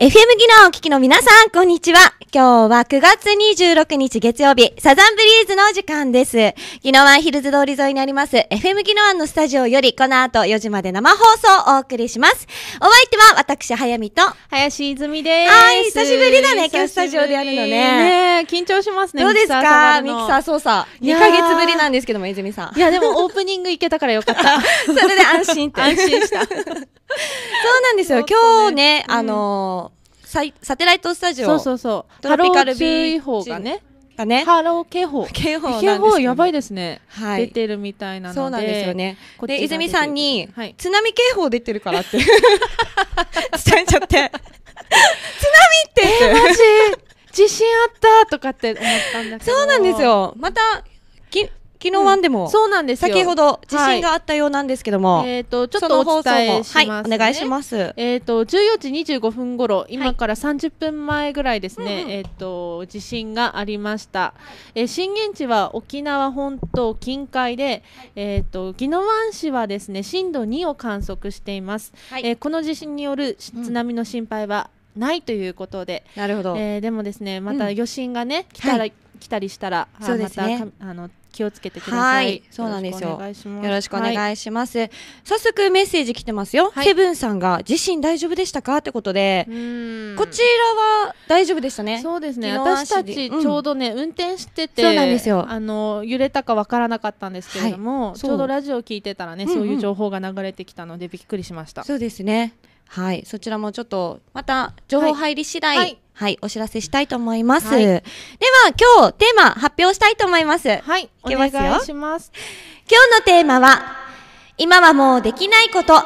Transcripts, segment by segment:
FM 技能をお聞きの皆さん、こんにちは。今日は9月26日月曜日、サザンブリーズの時間です。ノワ湾ヒルズ通り沿いにあります、FM ノワ湾のスタジオより、この後4時まで生放送をお送りします。お相手は私、早見と、林泉です。はい、久しぶりだね、今日スタジオでやるのね。ね緊張しますね、どうですかミキサー操作。2ヶ月ぶりなんですけども、泉さん。いや、でもオープニングいけたからよかった。それで安心って。安心した。そうなんですよ、今日ね、あのササテライトスタジオそうそうそうトロピカル注意報がねがね波ー警報警報警報やばいですね、はい、出てるみたいなのでそうなんですよねで泉さんに、はい、津波警報出てるからって 伝えちゃって津波ってって、えー、マジ 地震あったとかって思ったんだけどそうなんですよまたき昨日ワンでも、そうなんです先ほど地震があったようなんですけども、えっ、とちょっとお伝えします、お願いします。えっ、と14時25分頃、今から30分前ぐらいですね、えっ、と地震がありました。え震源地は沖縄本島近海で、えっ、と宜野湾市はですね震度2を観測しています。えこの地震による津波の心配はないということで、なるほど。えでもですねまた余震がね、来たら、来たりしたら、はいまたあの気をつけてください。はい、そうなんですよ。よろしくお願いします。はい、早速メッセージ来てますよ。はい、セブンさんが自身大丈夫でしたかってことで、こちらは大丈夫でしたね。そうですね。私たちちょうどね、うん、運転してて、そうなんですよ。あの揺れたかわからなかったんですけれども、ちょうどラジオを聞いてたらね、そういう情報が流れてきたのでびっくりしました。うんうん、そうですね。はい、そちらもちょっとまた情報入り次第、はい、はい、お知らせしたいと思います。はい、では、今日テーマ発表したいと思います。はい、お願いします。今日のテーマは、今はもうできないこと。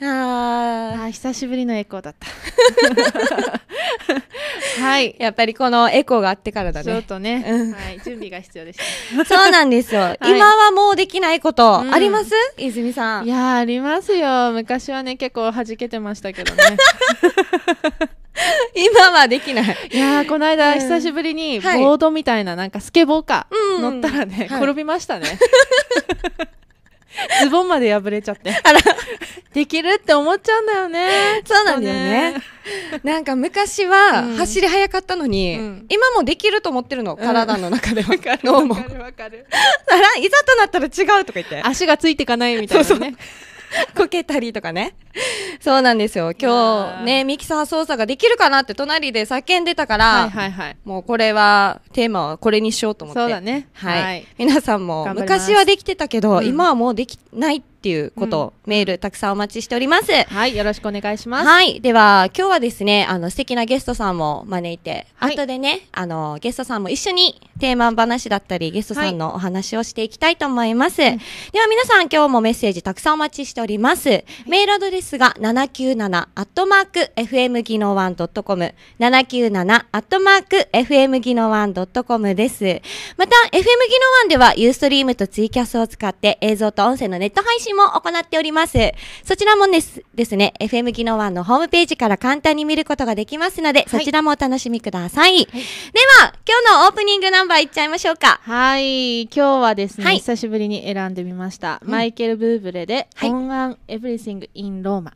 ああ久しぶりのエコーだった。はい、やっぱりこのエコーがあってからだね。ちょっとね、はい、準備が必要でした。そうなんですよ、はい、今はもうできないこと、あります、泉さん。いやありますよ。昔はね結構弾けてましたけどね。今はできないいやこの間、久しぶりにボードみたいななんかスケボーか、乗ったらね、転びましたね ズボンまで破れちゃってできるって思っちゃうんだよね。そうなんだよね。なんか昔は走り速かったのに、今もできると思ってるの、体の中では。わ、かるわかるあら、いざとなったら違うとか言って。足がついていかないみたいなね。こけたりとかね。そうなんですよ。今日ね、ミキサー操作ができるかなって隣で叫んでたから、はいはいはい、もうこれは、テーマはこれにしようと思って。そうだね。はい。はい、皆さんも、昔はできてたけど、うん、今はもうできないっていうこと、うん、メールたくさんお待ちしております。はい、よろしくお願いします。はい。では、今日はですね、あの、素敵なゲストさんも招いて、はい、後でね、あの、ゲストさんも一緒にテーマ話だったり、ゲストさんのお話をしていきたいと思います。はい、では皆さん、今日もメッセージたくさんお待ちしております。メールアドレススが七九七アットマーク FM 技能ワンドットコム七九七アットマーク FM 技能ワンドットコムです。また FM 技能ワンではユーストリームとツイキャスを使って映像と音声のネット配信も行っております。そちらもですですね FM 技能ワンのホームページから簡単に見ることができますので、はい、そちらもお楽しみください。はい、では今日のオープニングナンバーいっちゃいましょうか。はい、今日はですね、はい、久しぶりに選んでみました。うん、マイケルブーブレで、はい、On and Everything in roma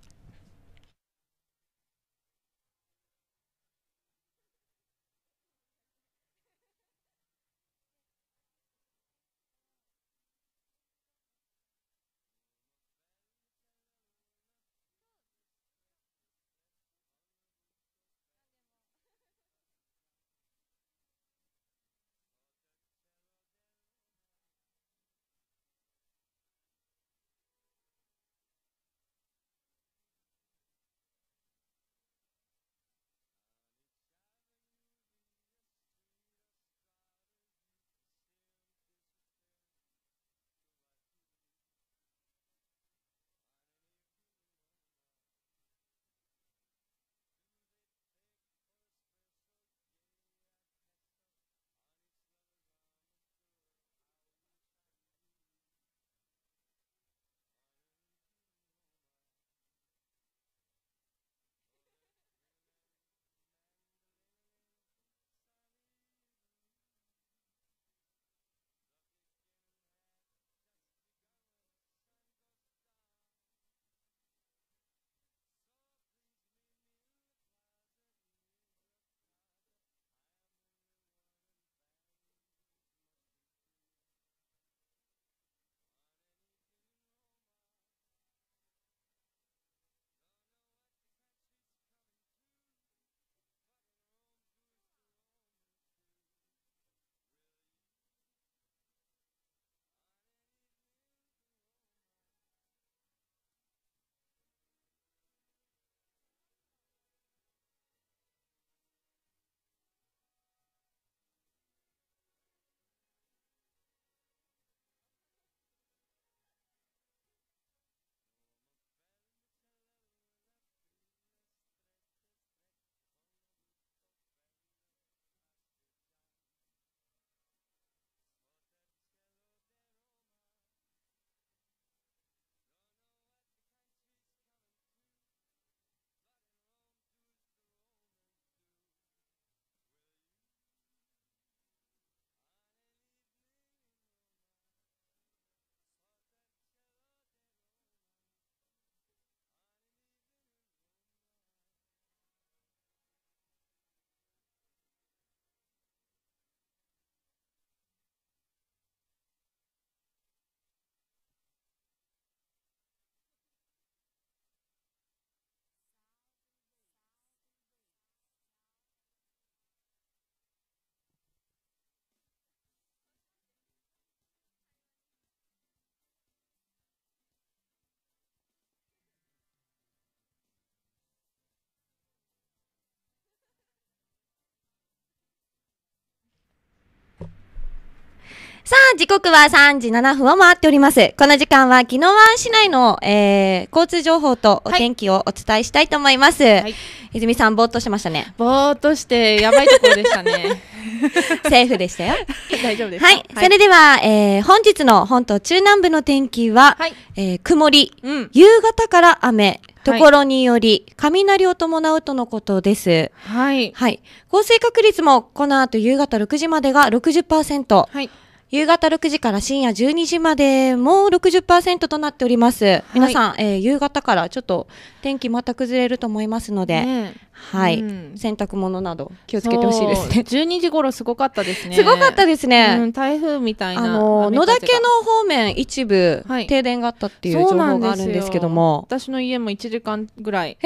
さあ、時刻は3時7分を回っております。この時間は、昨日湾市内の、えー、交通情報とお天気をお伝えしたいと思います。はい、泉さん、ぼーっとしてましたね。ぼーっとして、やばいところでしたね。セーフでしたよ。大丈夫ですはい。それでは、えー、本日の本島中南部の天気は、はい、えー、曇り、うん、夕方から雨、ところにより、雷を伴うとのことです。はい。はい。降水確率も、この後夕方6時までが60%。はい。夕方6時から深夜12時までもう60%となっております。はい、皆さん、えー、夕方からちょっと天気また崩れると思いますので、ね、はい、うん、洗濯物など気をつけてほしいですね。12時頃すごかったですね。すごかったですね。うん、台風みたいな。あの野田家の方面一部、はい、停電があったっていう情報があるんですけども、私の家も1時間ぐらい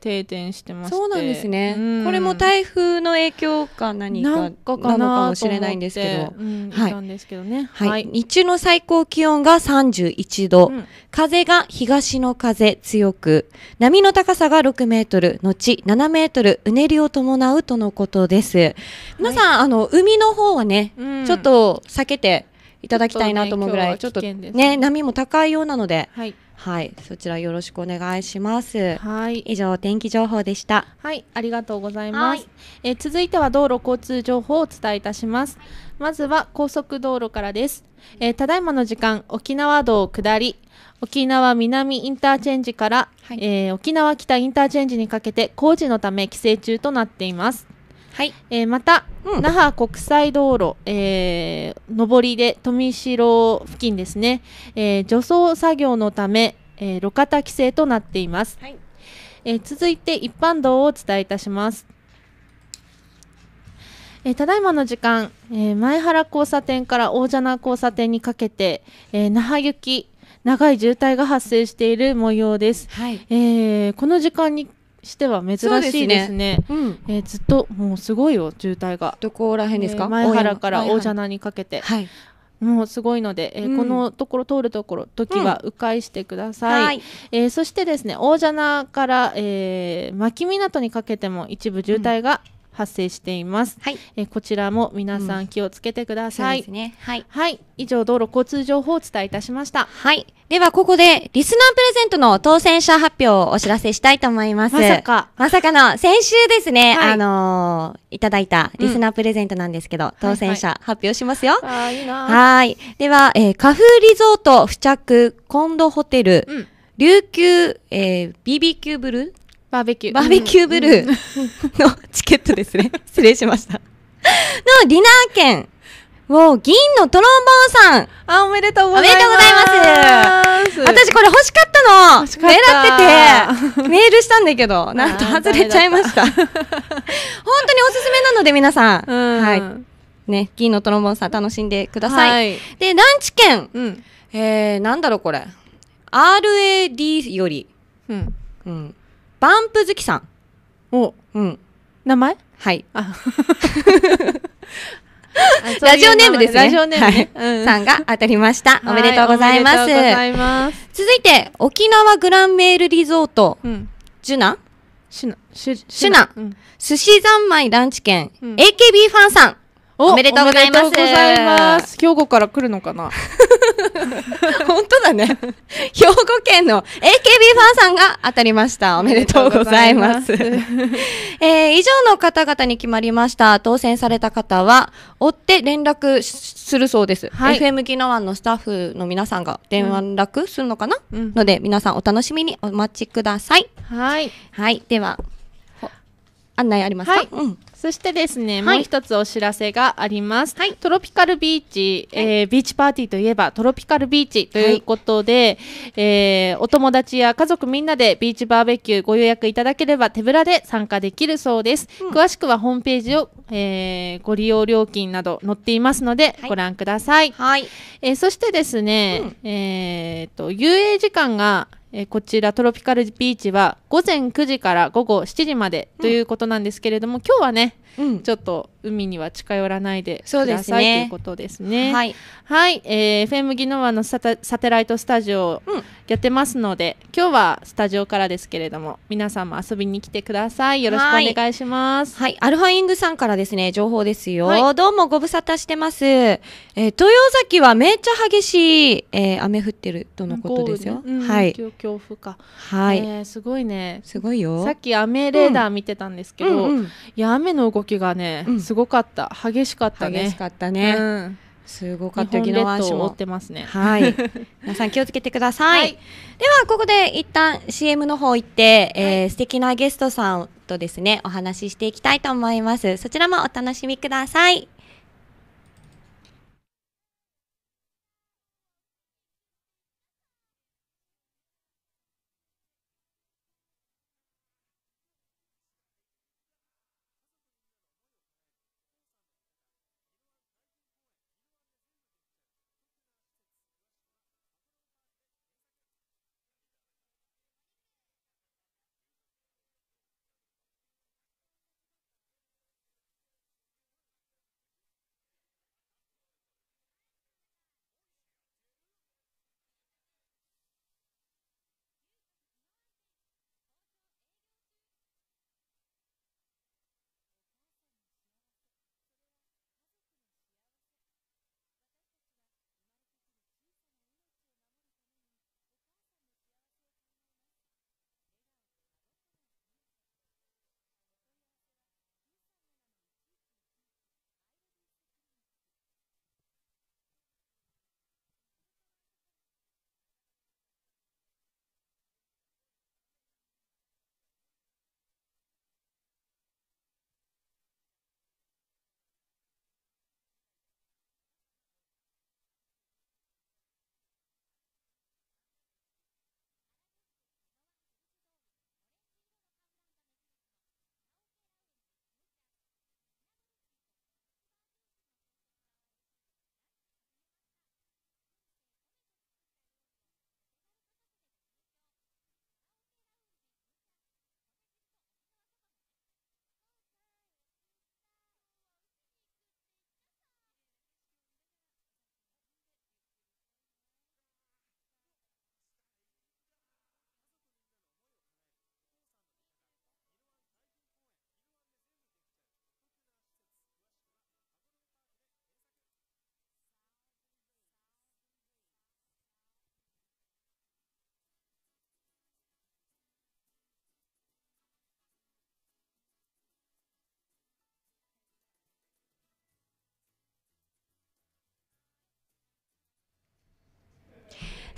停電してまして、そうなんですね、うん、これも台風の影響か何かなのかもしれないんですけど、はい。ですけどね。はい。はい、日中の最高気温が31度、うん、風が東の風強く、波の高さが6メートル、後7メートル、うねりを伴うとのことです。皆さん、あの、海の方はね、うん、ちょっと避けていただきたいなと思うぐらい、ちょっとね、ね、波も高いようなので、はい。はい、そちらよろしくお願いします。はい、以上天気情報でした。はい、ありがとうございます。え続いては道路交通情報をお伝えいたします。まずは高速道路からです。えー、ただいまの時間、沖縄道下り、沖縄南インターチェンジから、はい、えー、沖縄北インターチェンジにかけて工事のため規制中となっています。はい、えー、また、うん、那覇国際道路、えー、上りで富城付近ですね、えー、除草作業のため、えー、路肩規制となっています、はい、えー、続いて一般道をお伝えいたしますえー、ただいまの時間、えー、前原交差点から大蛇名交差点にかけて、えー、那覇行き長い渋滞が発生している模様です、はい、えー、この時間にしては珍しいですね、ねうん、えー、ずっともうすごいよ渋滞がどこら辺ですか、えー、前原から大蛇名にかけて、はい、もうすごいので、えー、うん、このところ通るところ時は迂回してください、うんはい、えー、そしてですね大蛇名から、えー、牧港にかけても一部渋滞が、うん発生しています。はい、えこちらも皆さん気をつけてください。うんね、はい、はい、以上道路交通情報をお伝えいたしました。はい。ではここでリスナープレゼントの当選者発表をお知らせしたいと思います。まさか。まさかの先週ですね、はい、あのー、いただいたリスナープレゼントなんですけど、うん、当選者発表しますよ。はいはい、あいいなはい。では、えー、カフリゾート付着コンドホテル、うん、琉球、えー、BBQ ブルーバーベキューバーベキューブルーのチケットですね 失礼しましたのディナー券を銀のトロンボーンさんあおめでとうございますおめでとうございます私これ欲しかったの狙っててメールしたんだけどなんと外れちゃいました 本当におすすめなので皆さん、うん、はいね銀のトロンボーンさん楽しんでください、はい、でランチ券、うん、えー、なんだろうこれ RAD よりうん、うんバンプ好きさん。お、うん。名前はい。ラジオネームですね。ラジオネーム、ねはいうん、さんが当たりました。おめでとうございます。います続いて、沖縄グランメールリゾート、うん、ジュナシュナ、シュナ、うん、寿司三昧ランチ券、うん、AKB ファンさん。おめでとうございます。ます兵庫から来るのかな 本当だね。兵庫県の AKB ファンさんが当たりました。おめでとうございます。ますえー、以上の方々に決まりました。当選された方は、追って連絡するそうです。はい、FM 技能案のスタッフの皆さんが電話連絡するのかな、うん、ので、皆さんお楽しみにお待ちください。はい。はい。では、案内ありますか、はい、うんそしてですね、はい、もう一つお知らせがあります。はい、トロピカルビーチ、はえー、ビーチパーティーといえばトロピカルビーチということで、はい、えー、お友達や家族みんなでビーチバーベキューご予約いただければ手ぶらで参加できるそうです。うん、詳しくはホームページを、えー、ご利用料金など載っていますので、ご覧ください。はい、えー、そしてですね、うん、えっと、遊泳時間がえこちらトロピカルビーチは午前9時から午後7時までということなんですけれども、今日はねうん、ちょっと海には近寄らないでください、ということですね。はい、はい、えー、FM ギノワのサテライトスタジオやってますので、うん、今日はスタジオからですけれども、皆さんも遊びに来てください。よろしくお願いします。はい、はい、アルファイングさんからですね、情報ですよ。はい、どうもご無沙汰してます。えー、豊崎はめっちゃ激しい、えー、雨降ってるとのことですよ。うん、はい。恐怖か。はい、えー、すごいね。すごいよ。さっき雨レーダー見てたんですけど、うんうんうん、いや雨の動きがね、うん、すごかった激しかったね激しかったね、うん、すごかった沖縄市も追ってますねはい 皆さん気をつけてください、はい、ではここで一旦 CM の方行って、えーはい、素敵なゲストさんとですねお話ししていきたいと思いますそちらもお楽しみください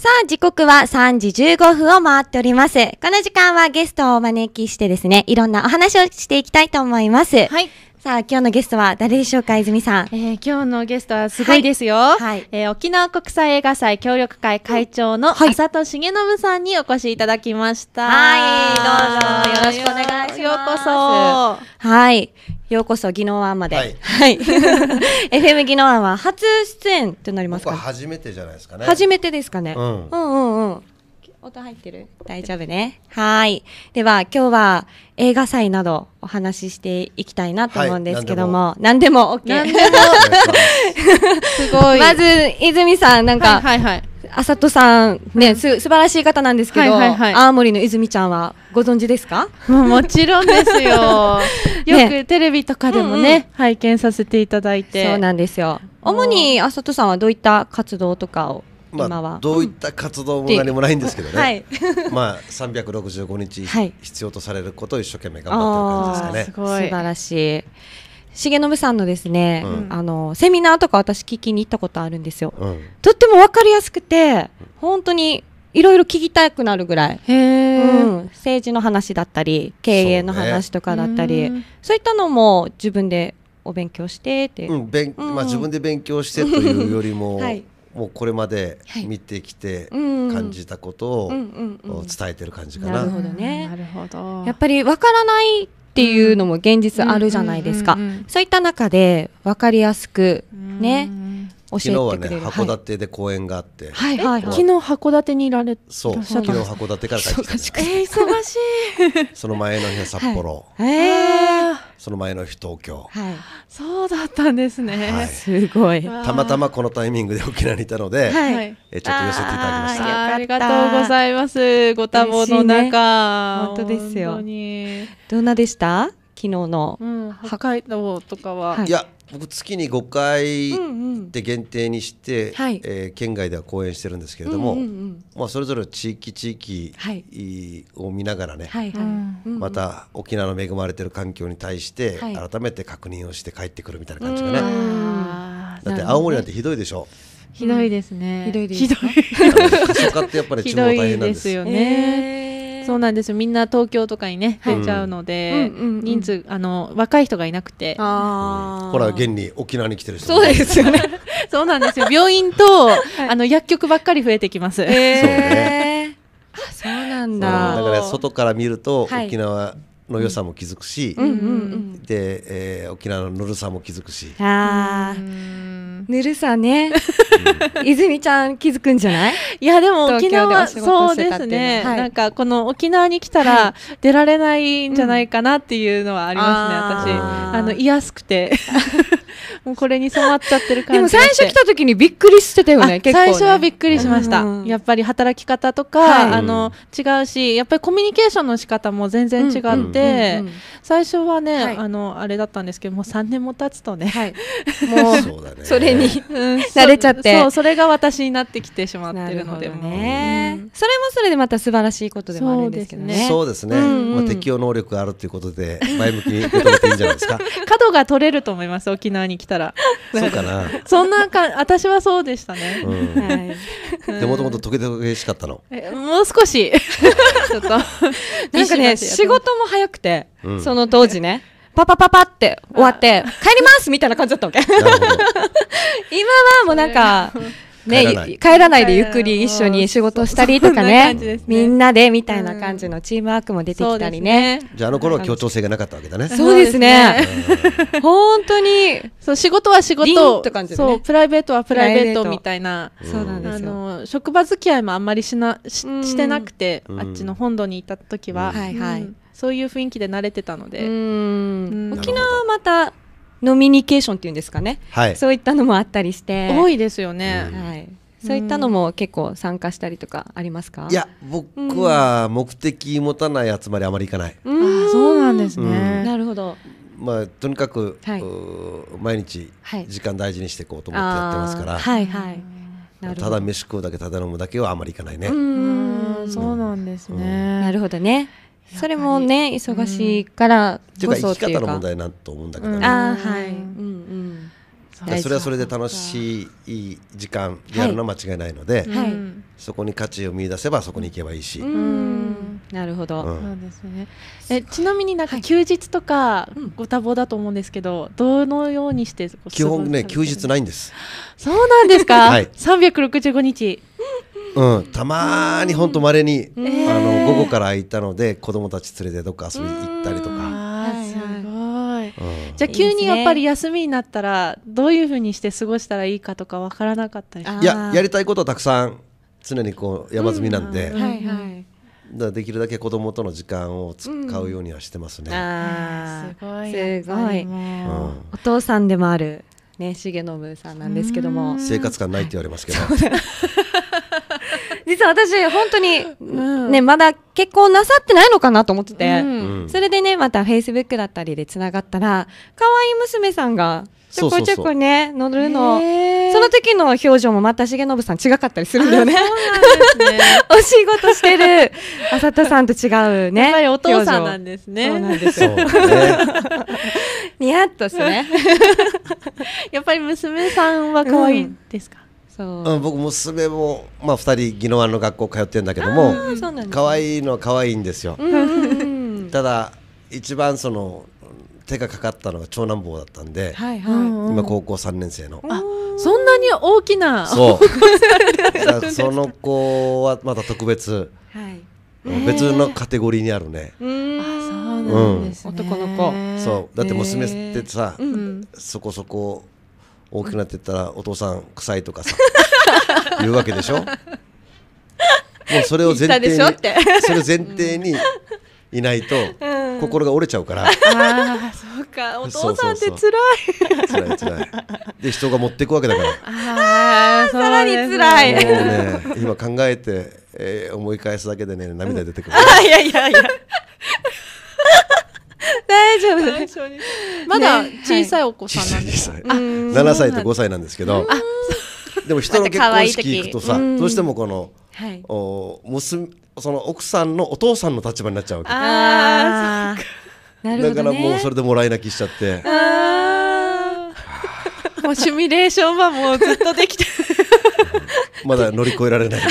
さあ、時刻は3時15分を回っております。この時間はゲストをお招きしてですね、いろんなお話をしていきたいと思います。はい。さあ、今日のゲストは誰でしょうか、泉さん。えー、今日のゲストはすごいですよ。はいはい、えー、沖縄国際映画祭協力会会長の浅戸重信さんにお越しいただきました。はい、はい、どうぞよろしくお願いします。ようこそ。はい。ようこそ技能案まで、はい、はい、FM 技能案は初出演となりますか、は初めてじゃないですかね初めてですかね、うん、うんうんうん音入ってる大丈夫ね。はい。では、今日は映画祭などお話ししていきたいなと思うんですけども、はい、何でも OK。何でも。すごい。まず、泉さん、なんか、はいはいはい、あさとさんね、す素晴らしい方なんですけど、青森の泉ちゃんはご存知ですか？もちろんですよ。よくテレビとかでもね、拝見させていただいて。そうなんですよ。主にあさとさんはどういった活動とかを今は、どういった活動も何もないんですけどね。まあ、三百365日必要とされることを一生懸命頑張ってる感じですかね。素晴らしい。重信さんのですね、うん、あのセミナーとか私聞きに行ったことあるんですよ、うん、とっても分かりやすくて本当にいろいろ聞きたくなるぐらい、うん、政治の話だったり経営の話とかだったりそう、ねそういったのも自分でお勉強してって、まあ、自分で勉強してというよりも、はい、もうこれまで見てきて感じたことを伝えてる感じかな。なるほどね。なるほどやっぱりわからないっていうのも現実あるじゃないですか、そういった中で分かりやすくね、教えてくれる昨日はね函館で公演があって、はいはい昨日函館にいられそう昨日函館から帰ってきた、ね、忙しい その前の日は札幌、はえその前の日東京、はい、そうだったんですね、すごいたまたまこのタイミングで沖縄にいたので、はい、えちょっと寄せていただきましたありがとうございますご多忙の中、本当ですよどんなでした昨日の、破壊北道とかは、はい、いや僕月に5回で限定にして、うんうん、えー、県外では公演してるんですけれども、うんうんうん、まあ、それぞれ地域地域を見ながらね、はいはいはい、また沖縄の恵まれてる環境に対して改めて確認をして帰ってくるみたいな感じかね。はい、だって青森なんてひどいでしょ。ひどいですね。ひどいです。ひどい。初夏ってやっぱり地 方大変なんです。ですよね。えーそうなんですみんな東京とかにね出ちゃうので、人数あの若い人がいなくて、あほら現に沖縄に来てる人そうですよね そうなんですよ病院と、あの薬局ばっかり増えてきます、えそうなんだだから外から見ると、沖縄、の良さも気づくし、うんうん、で、えー、沖縄のぬるさも気づくし。あぬるさね、泉ちゃん気づくんじゃないいやでも沖縄そうですね、はい、なんかこの沖縄に来たら出られないんじゃないかなっていうのはありますね、はい、私あのいやすくてもうこれに染まっちゃってる感じでも最初来た時にびっくりしてたよね結構、ね、最初はびっくりしました、うん、やっぱり働き方とか、はい、あの違うしやっぱりコミュニケーションの仕方も全然違って、最初はね、はい、あのあれだったんですけどもう3年も経つとね、はい、もうそれに、うん、慣れちゃってそうそれが私になってきてしまってるのでね、うそれもそれでまた素晴らしいことでもあるんですけどねそうですね、まあ、適応能力があるということで前向きに受け止めていいんじゃないですか 角が取れると思います沖縄に来て。したらそうかな そんなか私はそうでしたね、うんはい、でもともと時々しかったのもう少し ちょっと なんかね仕事も早くて、うん、その当時ねパパパパって終わって帰りますみたいな感じだったわけ今はもうなんかね、帰らないでゆっくり一緒に仕事したりとかね、ね、みんなでみたいな感じのチームワークも出てきたりね、ね、じゃああの頃は協調性がなかったわけだねそうですね 本当にそう仕事は仕事、ね、そうプライベートはプライベートみたいな職場付き合いもあんまりしなししてなくて、あっちの本土にいた時は、はいはい、そういう雰囲気で慣れてたので、沖縄はまたノミニケーションっていうんですかね、はい、そういったのもあったりして多いですよね、うん、はい、そういったのも結構参加したりとかありますかいや僕は目的持たない集まりあまり行かない、ああそうなんですね、なるほどまあ、とにかく、はい、毎日時間大事にしていこうと思ってやってますから、はいはいただ飯食うだけただ飲むだけはあまり行かないね。うんそうなんですね、なるほどねそれもね忙しいからこそっていうか、うん、生き方の問題なと思うんだけどね、うん、あはい、うんうんそれはそれで楽しい時間やるのは間違いないので、はい、そこに価値を見出せばそこに行けばいいし。なるほど、うん、そうですね。えちなみになんか休日とかご多忙だと思うんですけど、どのようにして基本ね休日ないんです。そうなんですか。はい、365日。うん、たまに本当まれに、えー、あの午後から空いたので子供たち連れてどっか遊び行ったりとか。すごい、じゃあ急にやっぱり休みになったらどういうふうにして過ごしたらいいかとかわからなかったりいややりたいことはたくさん常にこう山積みなんで、うん、はいはいだできるだけ子供との時間を使うようにはしてますね。うん、あすごいすごい、うん、お父さんでもあるね重信さんなんですけども生活感ないって言われますけど実は私本当に、ねまだ結婚なさってないのかなと思ってて、それでねまたフェイスブックだったりでつながったら可愛い娘さんがちょこちょこね乗るのその時の表情もまた重信さん違かったりするんだよね お仕事してる浅田さんと違うねやっぱりお父さんなんですねそうなんですよ、ニヤッとしてね やっぱり娘さんは可愛いですか、うんうん、僕娘も、まあ、2人宜野湾の学校通ってるんだけども可愛、ね、いのは可愛いんですよ、ただ一番その手がかかったのが長男坊だったんで、はいはい、今高校3年生の。あそんなに大きなそう その子はまた特別、はい別のカテゴリーにあるね。うん、男の子そうだって娘ってさ、えーそこそこ大きくなってったらお父さん臭いとかさ 言うわけでしょもうそれを前提にそれ前提にいないと心が折れちゃうから、ああそうかお父さんってつらいつらいつらいで人が持っていくわけだからああさらに辛いもうね今考えて、えー、思い返すだけでね涙出てくる、あ いやいやいや大丈夫でまだ小さいお子さん7歳と5歳なんですけど。でも人の結婚式行くとさ、どうしてもこの、お娘その奥さんのお父さんの立場になっちゃうわけ。だからもうそれでもらい泣きしちゃって。もうシミュレーションはもうずっとできて。まだ乗り越えられない。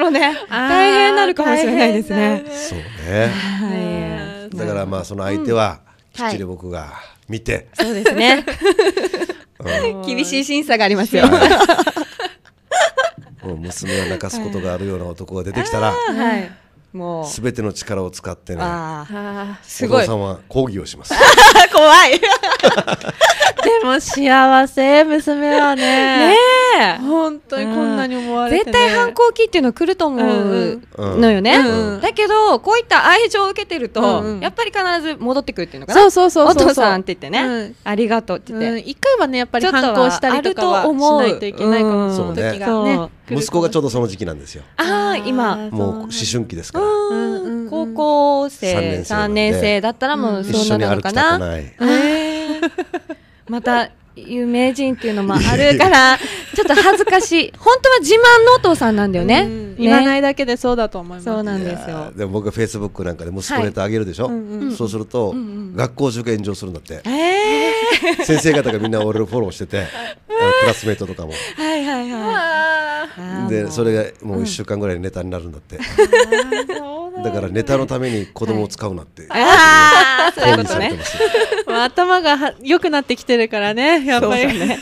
ろね大変なるかもしれないですね。そうね、だからまあその相手はきっちり僕が見て、そうですね、厳しい審査がありますよ。娘を泣かすことがあるような男が出てきたら、もうすべての力を使ってね、すごいお父さんは抗議をします。怖い。でも幸せ娘はね。ね本当にこんなに思われて、絶対反抗期っていうの来ると思うのよね、だけどこういった愛情を受けてると、やっぱり必ず戻ってくるっていうのかなそうそうそうお父さんって言ってね、ありがとうって言って、一回はねやっぱり反抗したりとかはしないといけないかも、うん、時がね息子がちょうどその時期なんですよああ今もう思春期ですから高校生3年生だったらもうそうなのかなまた有名人っていうのもあるからちょっと恥ずかしい本当は自慢のお父さんなんだよね,、言わないだけでそうだと思いますそうなんですよでも僕はフェイスブックなんかで息子ネタあげるでしょ、うそうすると、学校受験上するんだってええ先生方がみんな俺をフォローしててクラスメートとかもはいはいはいでそれがもう1週間ぐらいネタになるんだって、うん、だからネタのために子供を使うなって、はい、ああそういうことね、ま頭が良くなってきてるからねやっぱりね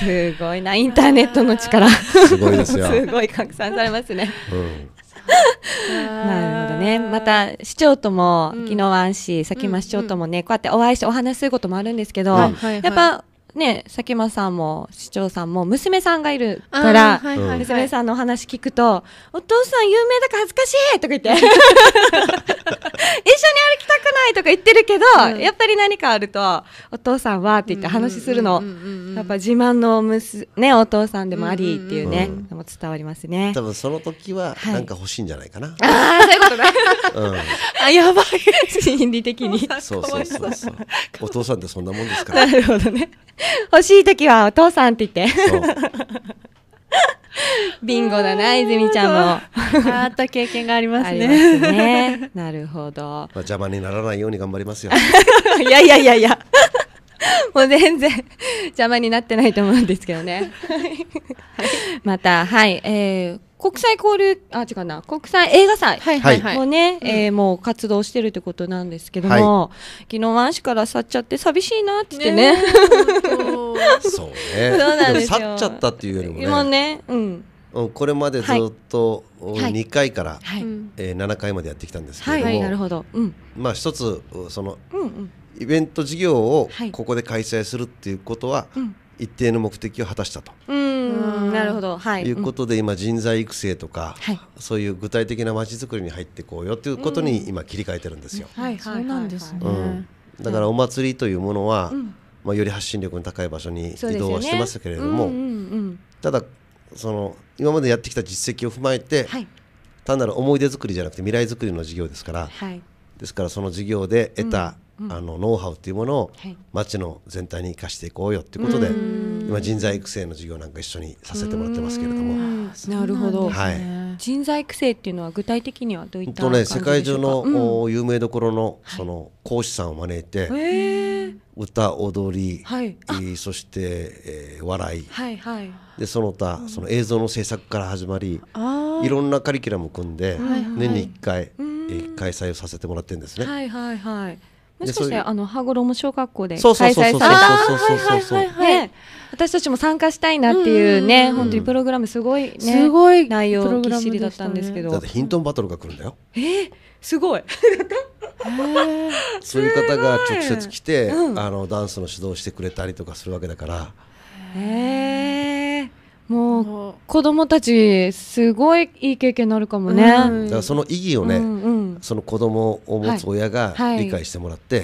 すごいなインターネットの力すごいですよ すごい拡散されますね、うん なるほどね。また、市長とも、宜野湾市、佐喜真市長ともね、こうやってお会いしてお話することもあるんですけど、やっぱ、ね、佐喜真さんも市長さんも娘さんがいるから、娘さんのお話聞くと、お父さん有名だから恥ずかしいとか言って 一緒に歩きたくないとか言ってるけど、うん、やっぱり何かあるとお父さんはって言って話するのやっぱ自慢のむす、ね、お父さんでもありっていうね、うん、も伝わりますね多分その時はなんか欲しいんじゃないかな、はい、ああそういうことだ、うん、あやばい心理的に そうそうそうそうお父さんってそんなもんですからなるほどね欲しい時はお父さんって言ってそう ビンゴだな、泉ちゃんも。あった経験がありますね。すねなるほど。まあ、邪魔にならないように頑張りますよ。いやいやいやいや。もう全然邪魔になってないと思うんですけどね。また、はい、えー、国際交流、あ、違うな、国際映画祭もね、はえもう活動してるってことなんですけども、はい、昨日は足から去っちゃって寂しいなってってね。ね そうね。そうなんですよ。去っちゃったっていうよりもね。もね、うん。これまでずっと2回から、はえー、7回までやってきたんですけれども、はい、なるほど、うん、まあ一つその、うんうんイベント事業をここで開催するっていうことは、はい一定の目的を果たしたと。なるほど、はい、いうことで今人材育成とか、はい、そういう具体的なまちづくりに入っていこうよということに今切り替えてるんですよ。はい、そうなんですうん、だからお祭りというものは、うん、まあ、より発信力の高い場所に移動はしてますけれども、ねうんうんうん、ただその今までやってきた実績を踏まえて、はい、単なる思い出作りじゃなくて未来づくりの事業ですから、はい、ですからその事業で得た、うんあのノウハウというものを町の全体に生かしていこうよということで、今人材育成の授業なんか一緒にさせてもらってますけれども。なるほど、はい、人材育成っていうのは具体的にはどういったとね世界中の、有名どころのその講師さんを招いて、歌踊り、はい、そして、えー、笑い、はいはい、でその他その映像の制作から始まりいろんなカリキュラム組んで、はいはい、年に1回、うえ開催をさせてもらってるんですね。はいはいはいもしかしてあの羽衣小学校で開催された私たちも参加したいなっていうね、本当にプログラムすごいね、すごい内容ぎっしりだったんですけど、だってヒントンバトルが来るんだよえー、すごい そういう方が直接来て、あのダンスの指導してくれたりとかするわけだからへえもう子供たちすごいいい経験になるかもね、うん、だからその意義をね、うんうん、その子供を持つ親が理解してもらって、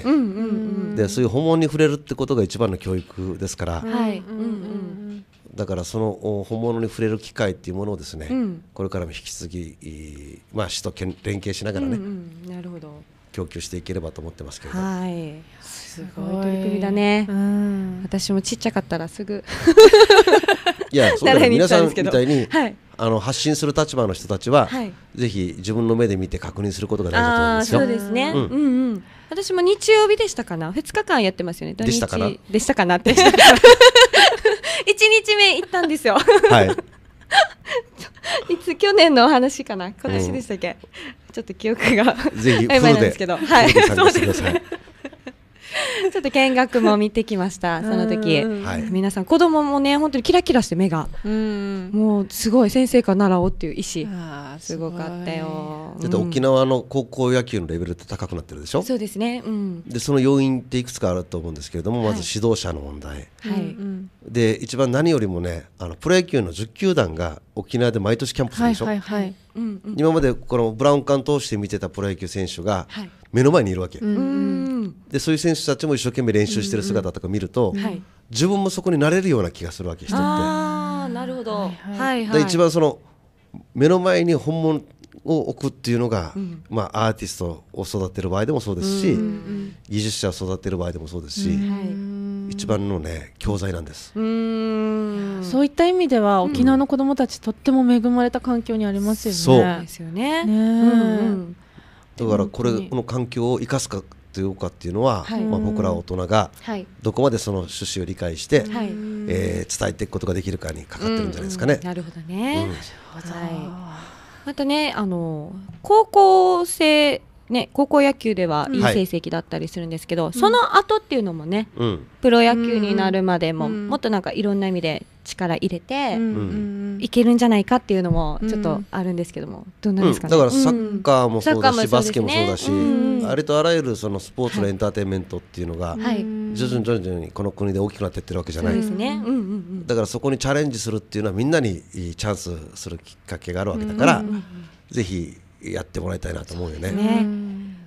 でそういう訪問に触れるってことが一番の教育ですから、はいうんうん、だからその本物に触れる機会っていうものをですね、うん、これからも引き続き、まあ、市と連携しながらね、うんうん、なるほど供給していければと思ってますけれども。はいすごい取り組みだね、うん、私もちっちゃかったらすぐいやそうだ、皆さんみたいに、はい、あの発信する立場の人たちは、はい、ぜひ自分の目で見て確認することが大事だと思うんですよ。そうですね、うん、うんうん私も日曜日でしたかな二日間やってますよねでしたかなでしたかなって1 日目行ったんですよ。はい いつ去年のお話かな今年でしたっけ、うん、ちょっと記憶が曖昧なんですけどはいそうですね ちょっと見学も見てきました、その時、皆さん、子供もね、本当にキラキラして目が、もうすごい、先生から習おうっていう意思、すごかったよ。だって沖縄の高校野球のレベルって高くなってるでしょ、そうですね、でその要因っていくつかあると思うんですけれども、まず指導者の問題、で一番何よりもね、あのプロ野球の10球団が沖縄で毎年キャンプするでしょ。はいうんうん、今までこのブラウン管通して見てたプロ野球選手が目の前にいるわけ、はい、でそういう選手たちも一生懸命練習してる姿とか見ると、うんうん、自分もそこになれるような気がするわけ人って。ああなるほど、はいはい、一番その目の前に本物を置くっていうのが、うん、まあ、アーティストを育てる場合でもそうですし、うんうん、技術者を育てる場合でもそうですし、一番の、ね、教材なんですそういった意味では沖縄の子どもたち、とっても恵まれた環境にありますよね。そうですよね、だからこれこの環境を生かすかというかっていうのは、はい、まあ、僕ら大人がどこまでその趣旨を理解して、はい、えー、伝えていくことができるかにかかってるんじゃないですかね。うんうん、なるほどね、またねあの高校生ね、高校野球ではいい成績だったりするんですけど、うん、その後っていうのもね、うん、プロ野球になるまでも、うん、もっとなんかいろんな意味で力入れて、いけるんじゃないかっていうのもちょっとあるんですけども、どんなんですか、ね、だからサッカーもそうだし、バスケもそうだし、ありとあらゆるそのスポーツのエンターテインメントっていうのが、はい、徐々に徐々にこの国で大きくなっていってるわけじゃないですね、だからそこにチャレンジするっていうのはみんなにチャンスするきっかけがあるわけだから、ぜひやってもらいたいなと思うよね。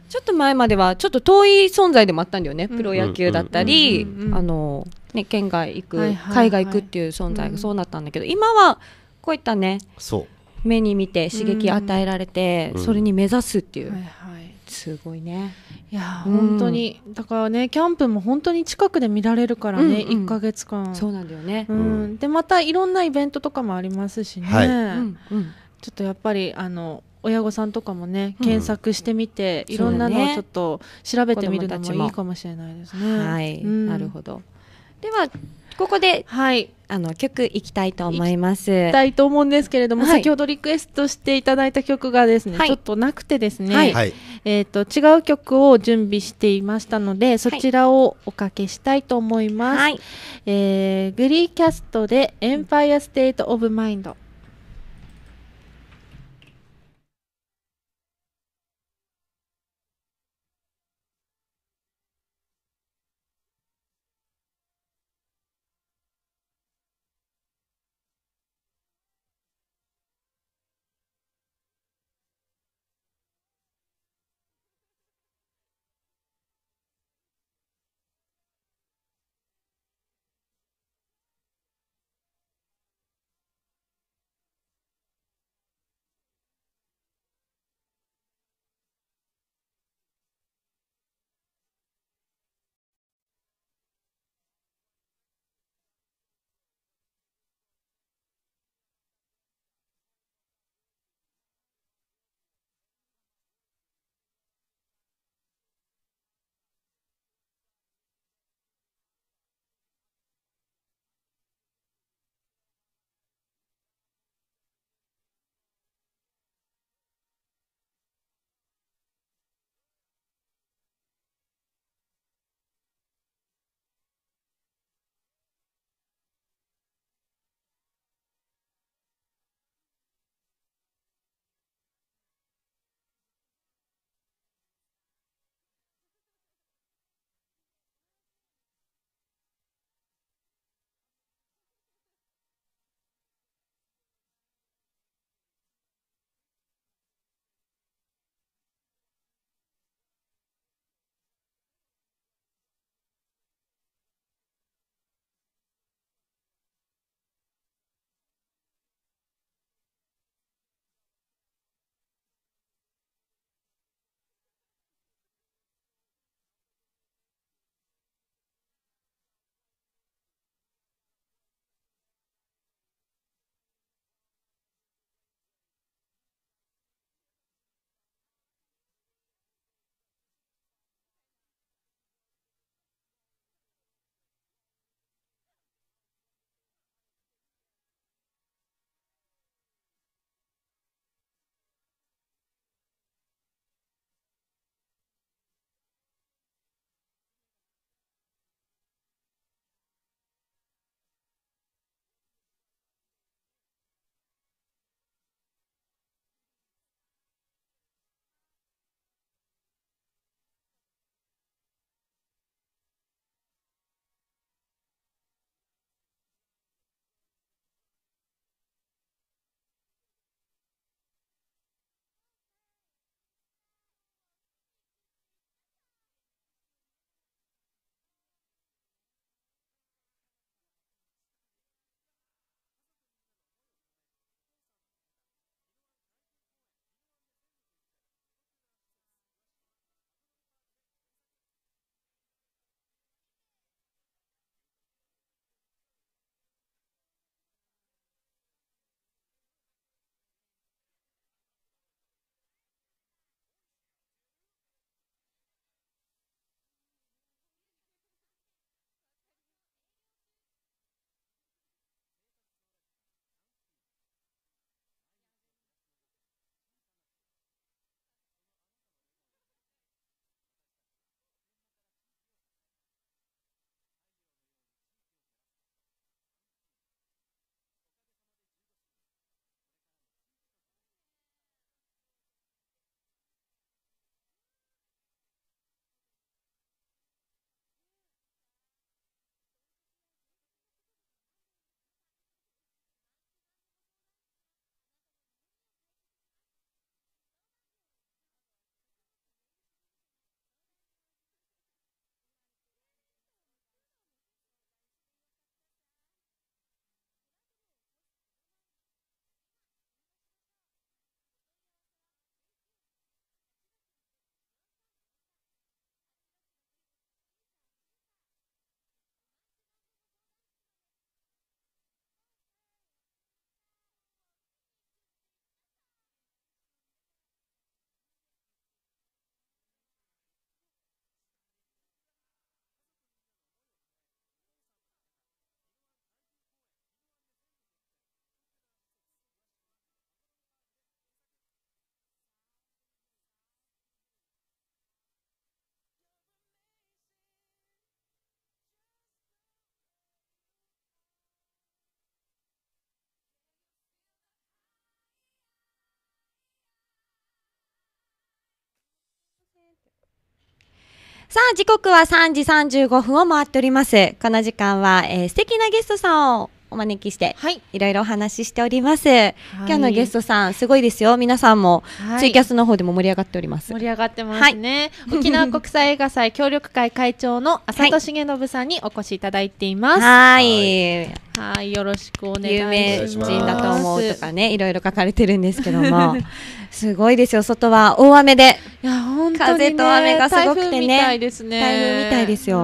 ちょっと前まではちょっと遠い存在でもあったんだよね、プロ野球だったり、あのね、県外行く、海外行くっていう存在がそうなったんだけど、今はこういったね目に見て刺激与えられて、それに目指すっていう。はいはいすごいねいや、うん、本当にだからねキャンプも本当に近くで見られるからね、うん1か月間そうなんだよね、うん、でまたいろんなイベントとかもありますしね、はいうんうん、ちょっとやっぱりあの親御さんとかもね検索してみて、いろんなのをちょっと調べてみるのもいいかもしれないですね。はい、なるほどではここで、はい、あの曲いきたいと思います。いきたいと思うんですけれども、はい、先ほどリクエストしていただいた曲がですね、はい、ちょっとなくてですね、はい、えっ、と違う曲を準備していましたので、そちらをおかけしたいと思います。はい、えー、グリーキャストでエンパイアステートオブマインド。さあ、時刻は3時35分を回っております。この時間は、えー、素敵なゲストさんをお招きして、はい、いろいろお話ししております、はい、今日のゲストさんすごいですよ皆さんも、はい、ツイキャスの方でも盛り上がっております盛り上がってますね、はい、沖縄国際映画祭協力会会長の浅戸重信さんにお越しいただいていますはいはいよろしくお願いします有名人だと思うとかね いろいろ書かれてるんですけどもすごいですよ外は大雨でいや本当に、ね、風と雨がすごくてね台風みたいですよ、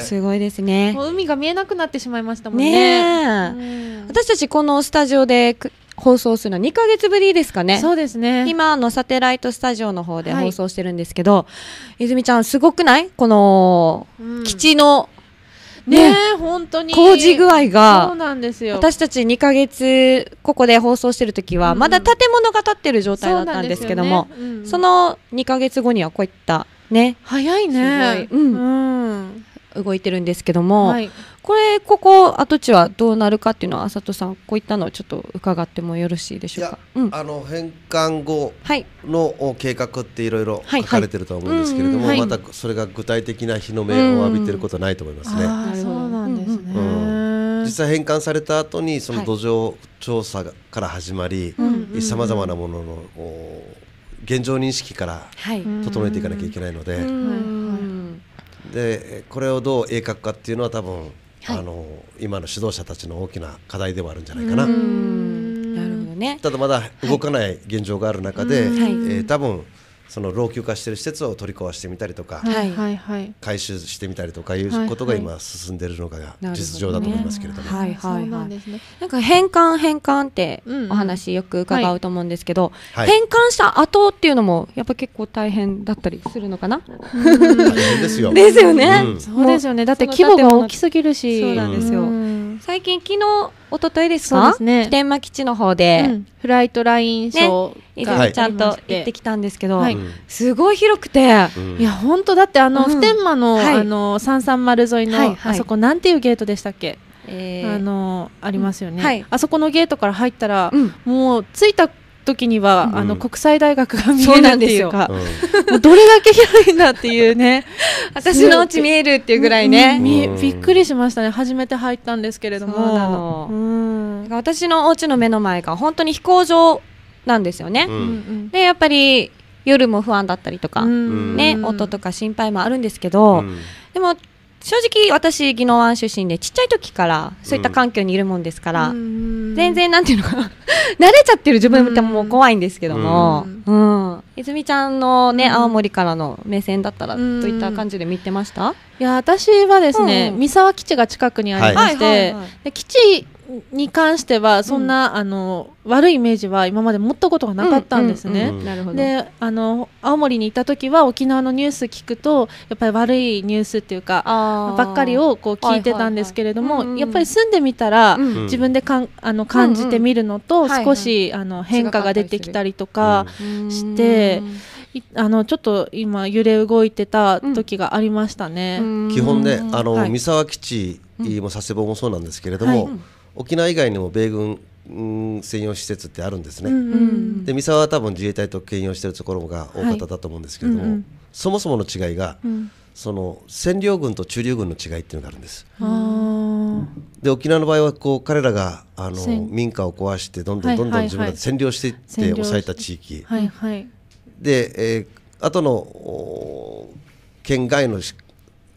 すごいですねもう海が見えなくなってしまいましたもんね、ね、私たちこのスタジオで放送するの2か月ぶりですかね。そうですね。今のサテライトスタジオの方で放送してるんですけど、はい、泉ちゃんすごくないこの、基地の、ね本当に。工事具合が。そうなんですよ。私たち2か月、ここで放送してる時は、まだ建物が建ってる状態だったんですけども、そ、の2か月後にはこういったね。早いね。うん、うん動いてるんですけども、はい、これここ跡地はどうなるかっていうのはあさとさんこういったのをちょっと伺ってもよろしいでしょうか、うん、あの返還後の計画っていろいろ書かれてると思うんですけれども、またそれが具体的な日の目を浴びてることはないと思いますね。うそうなんですね、うん実際返還された後にその土壌調査から始まりさまざまなものの現状認識から整えていかなきゃいけないので。でこれをどう鋭角化っていうのは多分、はい、あの今の指導者たちの大きな課題ではあるんじゃないかな。なるほどね、ただまだ動かない現状がある中で、はいえー、多分その老朽化している施設を取り壊してみたりとか、回収してみたりとかいうことが今進んでいるのが実情だと思いますけれども、はいはい、なんか返還返還ってお話よく伺うと思うんですけど、返還した後っていうのもやっぱ結構大変だったりするのかな。ですよ。ですよね。そうですよね。だって規模が大きすぎるし、そうなんですよ。、最近昨日一昨日ですか、ね、普天間基地の方で、うん、フライトラインショー、ね、ちゃんと行ってきたんですけど、はい、すごい広くて、うん、いや本当だってあの、普天間の、はい、あの三三丸沿いの、はいはい、あそこなんていうゲートでしたっけ、えー、あのありますよね、はい、あそこのゲートから入ったら、もう着いた時には、うん、あの国際大学が見えるっていうか、うん、うどれだけ広いんだっていうね 私のうち見えるっていうぐらいね、うん、びっくりしましたね初めて入ったんですけれどもうん私のお家の目の前が本当に飛行場なんですよね、でやっぱり夜も不安だったりとか、ね、音とか心配もあるんですけど、でも正直私宜野湾出身でちっちゃい時からそういった環境にいるもんですから、うん、全然なんていうのかな 慣れちゃってる自分ってもう怖いんですけども、うん、うん、泉ちゃんのね、青森からの目線だったら、どういった感じで見てましたいや私はですね、三沢基地が近くにありまして、はいはいはい、で基地に関してはそんな、うん、あの悪いイメージは今まで持ったことがなかったんですね。であの青森にいた時は沖縄のニュース聞くとやっぱり悪いニュースっていうかばっかりをこう聞いてたんですけれども、やっぱり住んでみたら、うん、自分でかんあの感じてみるのと、少し、あの変化が出てきたりとかして。あのちょっと今揺れ動いてた時がありましたね。基本ね、あの、三沢基地も佐世保もそうなんですけれども、沖縄以外にも米軍専用施設ってあるんですね、うんうん、で三沢は多分自衛隊と兼用してるところが大方だと思うんですけれども、はいうんうん、そもそもの違いが、うん、その占領軍と駐留軍の違いっていうのがあるんです。で沖縄の場合はこう彼らがあの民家を壊してどんどんどんどん自分が占領していって抑えた地域、はいはい、で、えー、との県外の